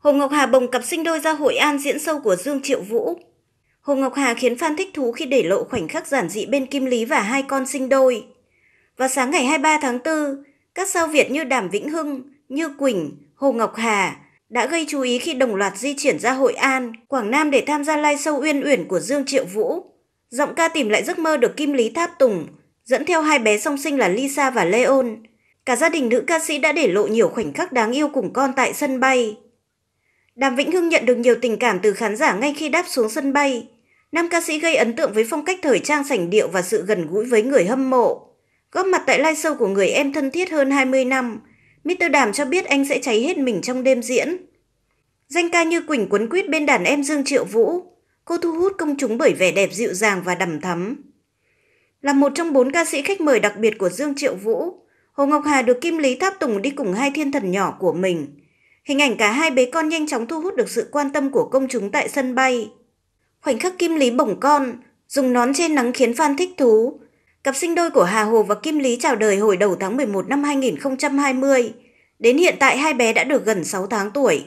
Hồ Ngọc Hà bồng cặp sinh đôi ra hội an diễn sâu của Dương Triệu Vũ. Hồ Ngọc Hà khiến fan thích thú khi để lộ khoảnh khắc giản dị bên Kim Lý và hai con sinh đôi. Vào sáng ngày 23 tháng 4, các sao Việt như Đàm Vĩnh Hưng, Như Quỳnh, Hồ Ngọc Hà đã gây chú ý khi đồng loạt di chuyển ra Hội An, Quảng Nam để tham gia live show uyên uyển của Dương Triệu Vũ. Giọng ca tìm lại giấc mơ được Kim Lý tháp tùng, dẫn theo hai bé song sinh là Lisa và Leon. Cả gia đình nữ ca sĩ đã để lộ nhiều khoảnh khắc đáng yêu cùng con tại sân bay. Đàm Vĩnh Hưng nhận được nhiều tình cảm từ khán giả ngay khi đáp xuống sân bay. Nam ca sĩ gây ấn tượng với phong cách thời trang sảnh điệu và sự gần gũi với người hâm mộ. Góp mặt tại live show của người em thân thiết hơn 20 năm, Mr. Đàm cho biết anh sẽ cháy hết mình trong đêm diễn. Danh ca như Quỳnh quấn quýt bên đàn em Dương Triệu Vũ, cô thu hút công chúng bởi vẻ đẹp dịu dàng và đầm thắm. Là một trong bốn ca sĩ khách mời đặc biệt của Dương Triệu Vũ, Hồ Ngọc Hà được Kim Lý Tháp Tùng đi cùng hai thiên thần nhỏ của mình. Hình ảnh cả hai bé con nhanh chóng thu hút được sự quan tâm của công chúng tại sân bay. Khoảnh khắc Kim Lý bổng con, dùng nón che nắng khiến fan thích thú. Cặp sinh đôi của Hà Hồ và Kim Lý chào đời hồi đầu tháng 11 năm 2020. Đến hiện tại hai bé đã được gần 6 tháng tuổi.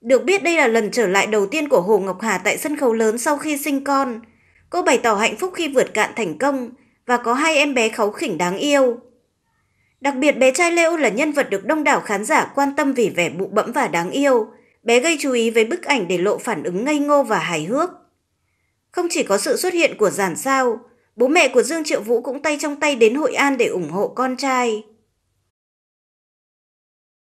Được biết đây là lần trở lại đầu tiên của Hồ Ngọc Hà tại sân khấu lớn sau khi sinh con. Cô bày tỏ hạnh phúc khi vượt cạn thành công và có hai em bé kháu khỉnh đáng yêu. Đặc biệt bé trai Leo là nhân vật được đông đảo khán giả quan tâm vì vẻ bụ bẫm và đáng yêu. Bé gây chú ý với bức ảnh để lộ phản ứng ngây ngô và hài hước. Không chỉ có sự xuất hiện của giản sao, bố mẹ của Dương Triệu Vũ cũng tay trong tay đến Hội An để ủng hộ con trai.